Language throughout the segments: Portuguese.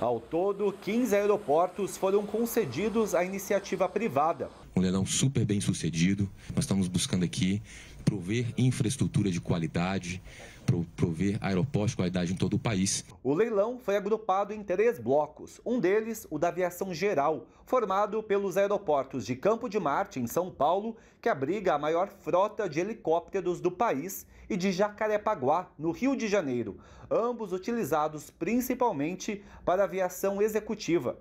Ao todo, 15 aeroportos foram concedidos à iniciativa privada um leilão super bem sucedido. Nós estamos buscando aqui prover infraestrutura de qualidade, prover aeroportos de qualidade em todo o país. O leilão foi agrupado em três blocos. Um deles, o da aviação geral, formado pelos aeroportos de Campo de Marte, em São Paulo, que abriga a maior frota de helicópteros do país, e de Jacarepaguá, no Rio de Janeiro, ambos utilizados principalmente para aviação executiva.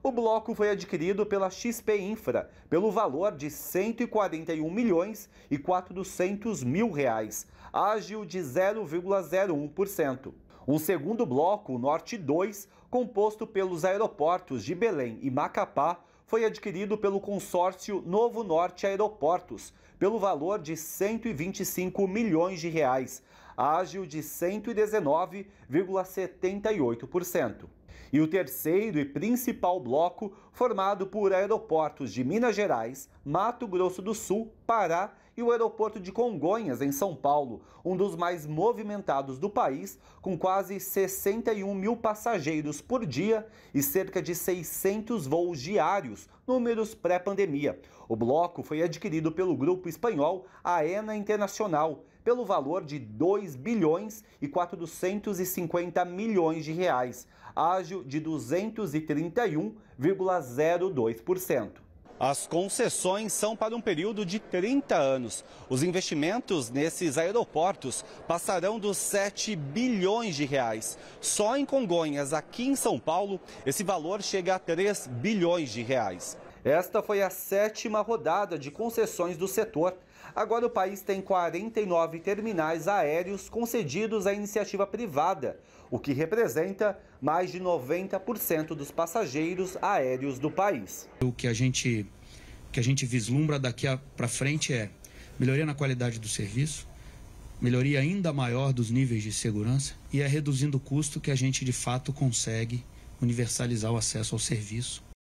O bloco foi adquirido pela XP Infra pelo valor de 141 milhões e 400 mil reais, ágil de 0,01%. Um segundo bloco, o Norte 2, composto pelos aeroportos de Belém e Macapá, foi adquirido pelo consórcio Novo Norte Aeroportos, pelo valor de 125 milhões de reais, ágil de 119,78% e o terceiro e principal bloco formado por aeroportos de Minas Gerais, Mato Grosso do Sul, Pará e o aeroporto de Congonhas, em São Paulo, um dos mais movimentados do país, com quase 61 mil passageiros por dia e cerca de 600 voos diários, números pré-pandemia. O bloco foi adquirido pelo grupo espanhol AENA Internacional, pelo valor de 2 bilhões e 450 milhões de reais, ágio de 231,02%. As concessões são para um período de 30 anos. Os investimentos nesses aeroportos passarão dos 7 bilhões de reais. Só em Congonhas, aqui em São Paulo, esse valor chega a 3 bilhões de reais. Esta foi a sétima rodada de concessões do setor. Agora o país tem 49 terminais aéreos concedidos à iniciativa privada, o que representa mais de 90% dos passageiros aéreos do país. O que a gente, que a gente vislumbra daqui para frente é melhoria na qualidade do serviço, melhoria ainda maior dos níveis de segurança e é reduzindo o custo que a gente de fato consegue universalizar o acesso ao serviço